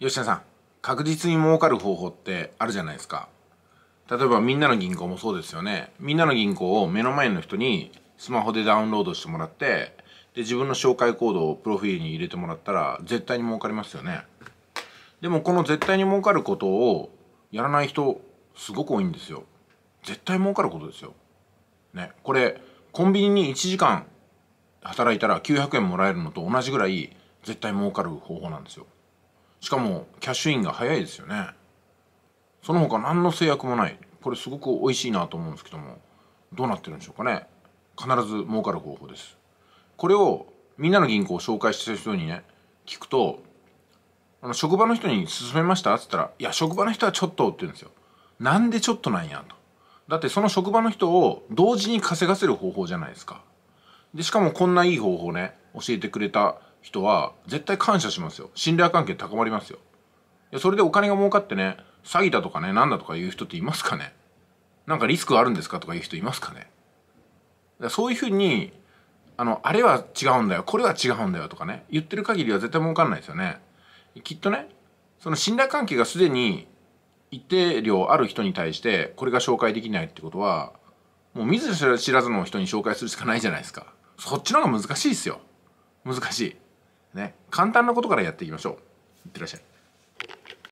吉田さん確実に儲かる方法ってあるじゃないですか例えばみんなの銀行もそうですよねみんなの銀行を目の前の人にスマホでダウンロードしてもらってで自分の紹介コードをプロフィールに入れてもらったら絶対に儲かりますよねでもこの絶対に儲かることをやらない人すごく多いんですよ絶対儲かることですよねこれコンビニに1時間働いたら900円もらえるのと同じぐらい絶対儲かる方法なんですよしかもキャッシュインが早いですよねその他何の制約もないこれすごく美味しいなと思うんですけどもどうなってるんでしょうかね必ず儲かる方法ですこれをみんなの銀行を紹介してる人にね聞くとあの職場の人に「勧めました?」っつったら「いや職場の人はちょっと」って言うんですよなんでちょっとなんやとだってその職場の人を同時に稼がせる方法じゃないですかでしかもこんないい方法ね教えてくれた人は絶対感謝しますよ信頼関係高まりますよいやそれでお金が儲かってね詐欺だとかねなんだとか言う人っていますかねなんかリスクあるんですかとか言う人いますかねかそういうふうにあのあれは違うんだよこれは違うんだよとかね言ってる限りは絶対儲かんないですよねきっとねその信頼関係がすでに一定量ある人に対してこれが紹介できないってことはもう見ず知らずの人に紹介するしかないじゃないですかそっちの方が難しいですよ難しいね簡単なことからやっていきましょういってらっしゃい